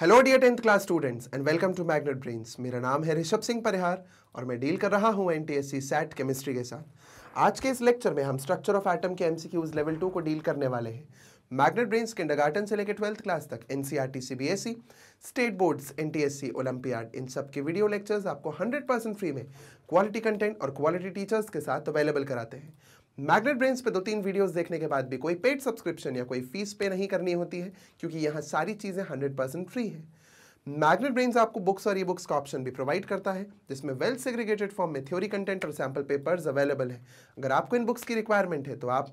Hello dear tenth class students and welcome to Magnet Brains मेरा नाम है ऋषभ सिंह परिहार और मैं डील कर रहा हूँ N T S C SAT chemistry के साथ आज के इस लेक्चर में हम स्ट्रक्चर ऑफ एटम के एमसीक्यूज लेवल टू को डील करने वाले हैं मैग्नेट ब्रेन्स किंडरगार्टन से लेकर ट्वेल्थ क्लास तक N C R C B S C state boards N T S C olympiad इन सब के वीडियो लेक्चर्स आपको हंड्रेड परसेंट फ्री में क्वालिटी कंटेंट और क्वालिटी टीचर्स के साथ अवेलेबल कराते हैं मैग्नेट ब्रेन्स पे दो तीन वीडियोस देखने के बाद भी कोई पेड सब्सक्रिप्शन या कोई फीस पे नहीं करनी होती है क्योंकि यहाँ सारी चीज़ें हंड्रेड परसेंट फ्री है मैग्नेट ब्रेन्स आपको बुक्स और ई बुक्स का ऑप्शन भी प्रोवाइड करता है जिसमें वेल सेग्रीगेटेड फॉर्म में थ्योरी कंटेंट और सैम्पल पेपर्स अवेलेबल है अगर आपको इन बुक्स की रिक्वायरमेंट है तो आप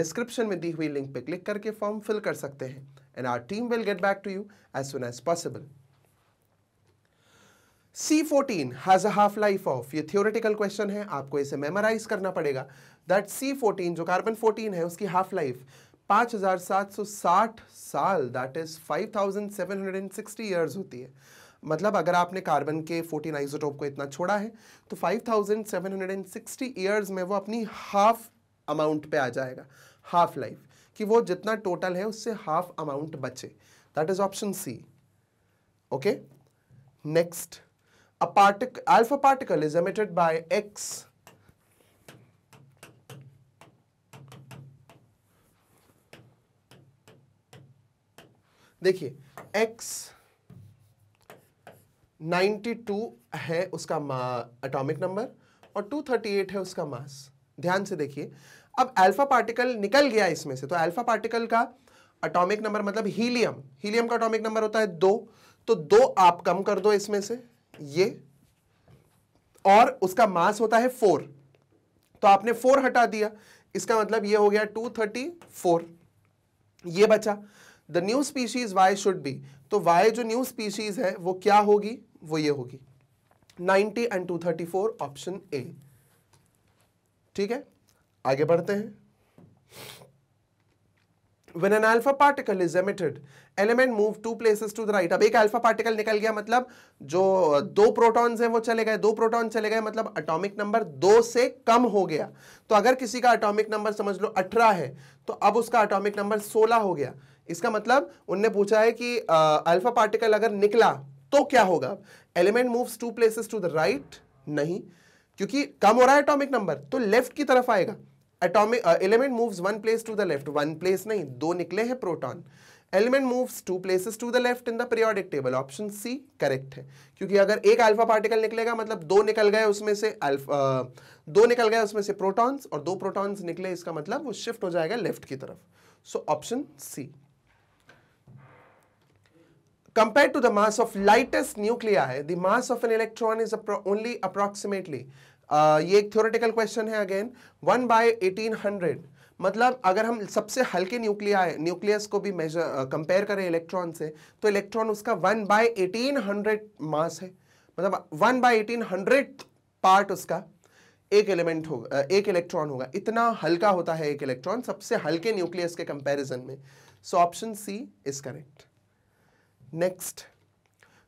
डिस्क्रिप्शन में दी हुई लिंक पर क्लिक करके फॉर्म फिल कर सकते हैं and our team will get back to you as soon as possible C14 has a half life of ये थियोरेटिकल क्वेश्चन है आपको इसे मेमोराइज करना पड़ेगा दैट C14 जो कार्बन 14 है उसकी हाफ लाइफ 5760 साल दैट इज 5760 इयर्स होती है मतलब अगर आपने कार्बन के 14 आइसोटोप को इतना छोड़ा है तो 5760 इयर्स में वो अपनी हाफ अमाउंट पे आ जाएगा हाफ लाइफ कि वो जितना टोटल है उससे हाफ अमाउंट बचे that is option C okay next a particle alpha particle is emitted by X देखिए x 92 है उसका एटॉमिक नंबर और 238 है उसका मास ध्यान से देखिए अब अल्फा पार्टिकल निकल गया इसमें से तो अल्फा पार्टिकल का एटॉमिक नंबर मतलब हीलियम हीलियम का एटॉमिक नंबर होता है दो तो दो आप कम कर दो इसमें से ये और उसका मास होता है फोर तो आपने फोर हटा दिया इसका मतलब ये हो गया टू थर्टी फोर ये बचा the new species Y should be तो वाई जो न्यू स्पीशीज है वो क्या होगी वो ये होगी 90 एंड 234 ऑप्शन ए ठीक है आगे बढ़ते हैं When an alpha particle is emitted, element move two places to the right. अब एक alpha particle निकल गया मतलब जो दो प्रोटॉन्स हैं वो चले गए दो प्रोटॉन चले गए मतलब एटॉमिक नंबर दो से कम हो गया तो अगर किसी का एटॉमिक नंबर समझ लो अठारह है तो अब उसका एटॉमिक नंबर सोलह हो गया इसका मतलब उनने पूछा है कि अल्फा पार्टिकल अगर निकला तो क्या होगा element moves two places to the right नहीं क्योंकि कम हो रहा है एटॉमिक नंबर तो लेफ्ट की तरफ आएगा atomic element moves one place to the left one place नहीं दो निकले हैं proton element moves two places to the left in the periodic table option C correct है क्योंकि अगर एक अल्फा पार्टिकल निकलेगा मतलब दो निकल गए उसमें से अल्फा uh, दो निकल गए उसमें से प्रोटॉन्स और दो प्रोटॉन्स निकले इसका मतलब वो शिफ्ट हो जाएगा लेफ्ट की तरफ so option C compare to the mass of lightest nuclei है the mass of an electron is only approximately ये एक थ्योरेटिकल क्वेश्चन है again one by eighteen hundred मतलब अगर हम सबसे हल्के न्यूक्लिया न्यूक्लियस को भी मेजर कंपेयर करें इलेक्ट्रॉन से तो इलेक्ट्रॉन उसका one by eighteen hundred mass है मतलब one by eighteen hundred part उसका एक एलिमेंट होगा एक इलेक्ट्रॉन होगा इतना हल्का होता है एक इलेक्ट्रॉन सबसे हल्के न्यूक्लियस के कंपेरिजन में so option C is correct next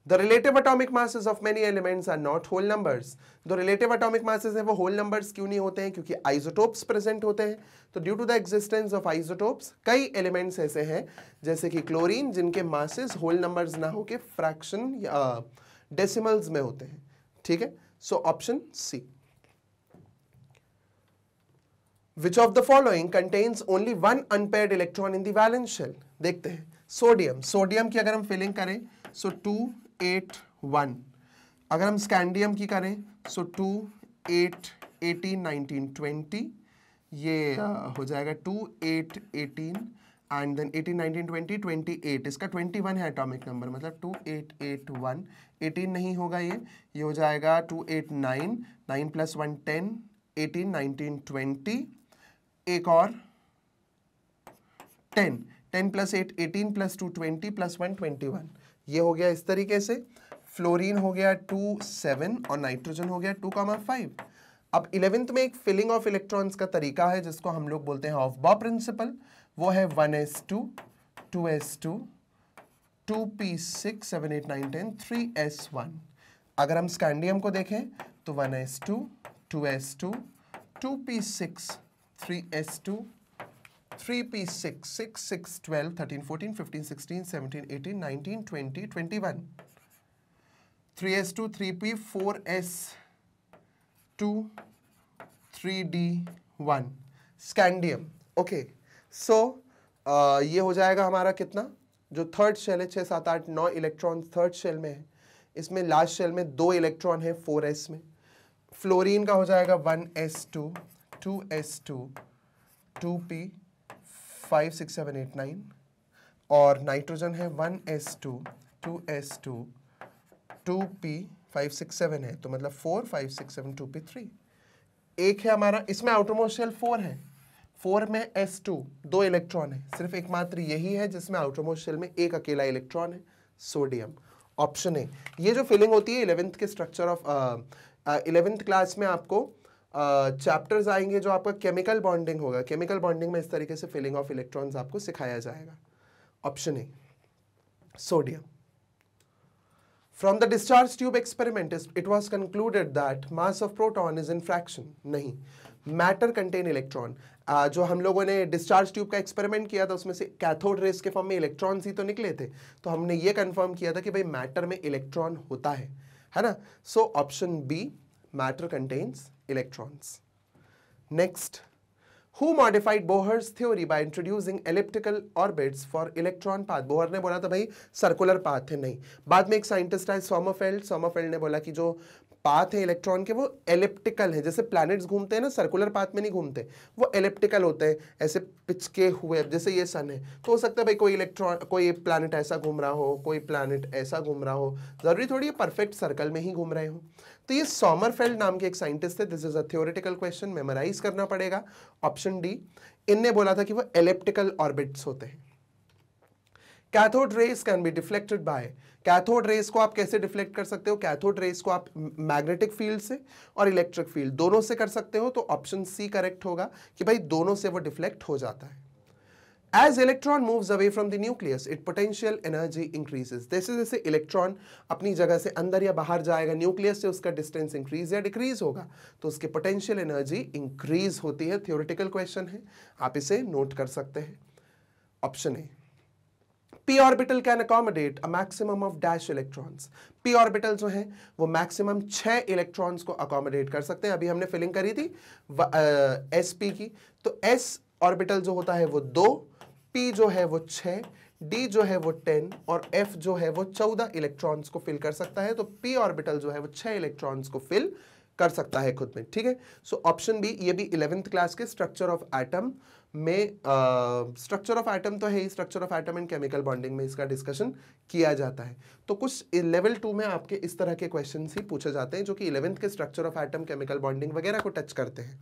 The relative atomic masses of many elements are not whole numbers. जो relative atomic masses हैं वो whole numbers क्यों नहीं होते हैं क्योंकि isotopes present होते हैं तो due to the existence of isotopes कई elements ऐसे हैं जैसे कि chlorine जिनके masses whole numbers ना होके fraction या decimals में होते हैं ठीक है so option C. Which of the following contains only one unpaired electron in the valence shell? देखते हैं सोडियम सोडियम की अगर हम फिलिंग करें सो टू एट वन अगर हम स्कैंडियम की करें so two eight eighteen nineteen twenty ये हाँ। हो जाएगा two eight eighteen and then eighteen nineteen twenty twenty eight इसका ट्वेंटी वन है एटॉमिक नंबर मतलब two eight eight one eighteen नहीं होगा ये ये हो जाएगा two eight nine nine plus one ten eighteen nineteen twenty एक और ten ten plus eight eighteen plus two twenty plus one twenty one ये हो गया इस तरीके से फ्लोरीन हो गया टू सेवन और नाइट्रोजन हो गया टू कामा फाइव अब इलेवेंथ में एक फिलिंग ऑफ इलेक्ट्रॉन्स का तरीका है जिसको हम लोग बोलते हैं ऑफ बॉ प्रिंसिपल वो है one s two two s two two p six seven eight nine ten three s one अगर हम स्कैंडियम को देखें तो one s two two s two two p six three s two three p six six six twelve thirteen fourteen fifteen sixteen seventeen eighteen nineteen twenty twenty one three s two three p four s two three d one scandium okay so ये हो जाएगा हमारा कितना जो third shell है छः सात आठ नौ इलेक्ट्रॉन थर्ड शेल में है इसमें लास्ट शेल में दो इलेक्ट्रॉन है फोर एस में फ्लोरिन का हो जाएगा one s two two s two two p five six seven eight nine और नाइट्रोजन है one s two two s two two p five six seven है तो मतलब four five six seven two p three एक है हमारा इसमें आउटोमोशियल फोर है फोर में एस टू दो इलेक्ट्रॉन है सिर्फ एकमात्र यही है जिसमें आउटोमोशियल में एक अकेला इलेक्ट्रॉन है सोडियम ऑप्शन है ये जो फिलिंग होती है इलेवेंथ के स्ट्रक्चर ऑफ इलेवेंथ क्लास में आपको चैप्टर्स आएंगे जो आपका केमिकल बॉन्डिंग होगा केमिकल बॉन्डिंग में इस तरीके से फिलिंग ऑफ इलेक्ट्रॉन्स आपको सिखाया जाएगा option A sodium from the discharge tube experiment it was concluded that mass of proton is in fraction नहीं मैटर कंटेन इलेक्ट्रॉन जो हम लोगों ने डिस्चार्ज ट्यूब का एक्सपेरिमेंट किया था उसमें से कैथोड रेस के फॉर्म में इलेक्ट्रॉन ही तो निकले थे तो हमने ये कन्फर्म किया था कि भाई मैटर में इलेक्ट्रॉन होता है है ना so option B matter contains electrons. Next, who modified Bohr's theory by introducing elliptical orbits for electron path? Bohr ने बोला था भाई सर्कुलर पाथ है नहीं बाद में एक साइंटिस्ट आए सोमरफेल्ड सोमरफेल्ड ने बोला कि जो पाथ है इलेक्ट्रॉन के वो एलिप्टिकल है जैसे प्लैनेट्स घूमते हैं ना सर्कुलर पाथ में नहीं घूमते वो एलिप्टिकल होते हैं ऐसे पिचके हुए जैसे ये सन है तो हो सकता है भाई कोई इलेक्ट्रॉन कोई प्लानट ऐसा घूम रहा हो कोई प्लानट ऐसा घूम रहा हो ज़रूरी थोड़ी ये परफेक्ट सर्कल में ही घूम रहे हो तो ये सॉमरफेल्ड नाम के एक साइंटिस्ट थे this is a theoretical question memorise करना पड़ेगा ऑप्शन डी इनने बोला था कि वो एलिप्टिकल ऑर्बिट्स होते हैं cathode rays can be deflected by cathode rays को आप कैसे डिफ्लेक्ट कर सकते हो कैथोड रेस को आप मैग्नेटिक फील्ड से और इलेक्ट्रिक फील्ड दोनों से कर सकते हो तो ऑप्शन सी करेक्ट होगा कि भाई दोनों से वो डिफ्लेक्ट हो जाता है As electron moves away from the nucleus, its potential energy increases. जैसे जैसे इलेक्ट्रॉन अपनी जगह से अंदर या बाहर जाएगा न्यूक्लियस से उसका डिस्टेंस इंक्रीज या डिक्रीज होगा तो उसकी पोटेंशियल एनर्जी इंक्रीज होती है थियोरिटिकल क्वेश्चन है आप इसे नोट कर सकते हैं option A p orbital can accommodate a maximum of dash electrons. p orbital जो है वो maximum छः electrons को accommodate कर सकते हैं अभी हमने filling करी थी आ, sp की तो s orbital जो होता है वो दो पी जो है वो छ डी जो है वो टेन और एफ जो है वो चौदह इलेक्ट्रॉन्स को फिल कर सकता है तो पी ऑर्बिटल जो है वो छह इलेक्ट्रॉन्स को फिल कर सकता है खुद में ठीक है सो ऑप्शन बी ये भी इलेवेंथ क्लास के स्ट्रक्चर ऑफ एटम में स्ट्रक्चर ऑफ एटम तो है ही structure of atom and chemical bonding में इसका डिस्कशन किया जाता है तो कुछ लेवल टू में आपके इस तरह के क्वेश्चन ही पूछे जाते हैं जो कि इलेवेंथ के structure of atom chemical bonding वगैरह को टच करते हैं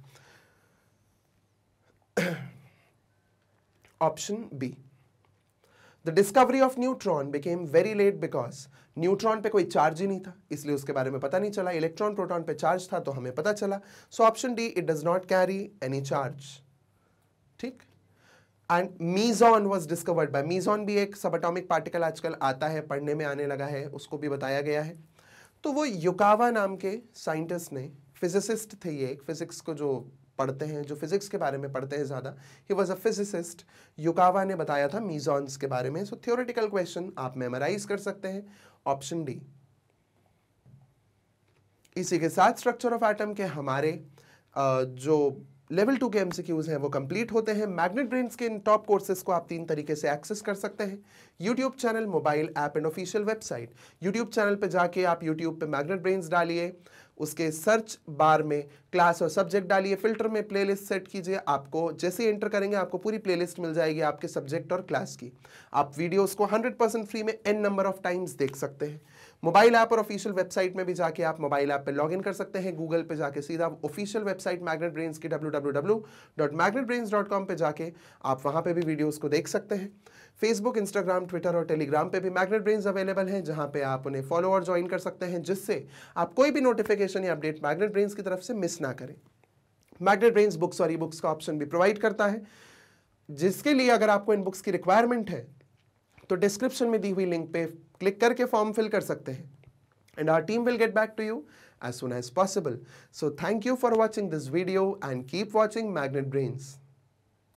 option B. The discovery of neutron became very late because neutron पे कोई चार्ज ही नहीं था इसलिए उसके बारे में पता नहीं चला इलेक्ट्रॉन प्रोटॉन पे चार्ज था तो हमें पता चला so option D it does not carry any charge ठीक and meson was discovered by meson भी एक सब अटोमिक पार्टिकल आजकल आता है पढ़ने में आने लगा है उसको भी बताया गया है तो वो युकावा नाम के साइंटिस्ट ने फिजिसिस्ट थे ये एक फिजिक्स को जो पढ़ते हैं जो फिज़िक्स के बारे में पढ़ते हैं ज़्यादा ही वॉज अ फिजिसिस्ट युकावा ने बताया था मीजॉन्स के बारे में सो थियोरिटिकल क्वेश्चन आप मेमोराइज कर सकते हैं ऑप्शन डी इसी के साथ स्ट्रक्चर ऑफ एटम के हमारे जो लेवल टू के एमसीक्यूज हैं वो कंप्लीट होते हैं मैग्नेट ब्रेन्स के इन टॉप कोर्सेज को आप तीन तरीके से एक्सेस कर सकते हैं YouTube channel mobile app and official website YouTube channel पे जाके आप यूट्यूब पे मैग्नेट ब्रेन्स डालिए उसके सर्च बार में क्लास और सब्जेक्ट डालिए फिल्टर में प्लेलिस्ट सेट कीजिए आपको जैसे ही एंटर करेंगे आपको पूरी प्लेलिस्ट मिल जाएगी आपके सब्जेक्ट और क्लास की आप वीडियोस को 100% फ्री में एन नंबर ऑफ टाइम्स देख सकते हैं मोबाइल ऐप और ऑफिशियल वेबसाइट में भी जाके आप मोबाइल ऐप पे इन कर सकते हैं गूगल पे जाके सीधा ऑफिशियल वेबसाइट मैग्नेट ब्रेन्स की www.magnetbrains.com पे जाके आप वहाँ पे भी वीडियोस को देख सकते हैं फेसबुक इंस्टाग्राम ट्विटर और टेलीग्राम पे भी मैग्नेट ब्रेन्स अवेलेबल हैं जहाँ पे आप उन्हें फॉलो और ज्वाइन कर सकते हैं जिससे आप कोई भी नोटिफिकेशन या अपडेट मैग्नेट ब्रेन्स की तरफ से मिस ना करें मैग्नेट ब्रेन्स बुक्स और ई बुक्स का ऑप्शन भी प्रोवाइड करता है जिसके लिए अगर आपको इन बुक्स की रिक्वायरमेंट है तो डिस्क्रिप्शन में दी हुई लिंक पे क्लिक करके फॉर्म फिल कर सकते हैं and our team will get back to you as soon as possible so thank you for watching this video and keep watching Magnet brains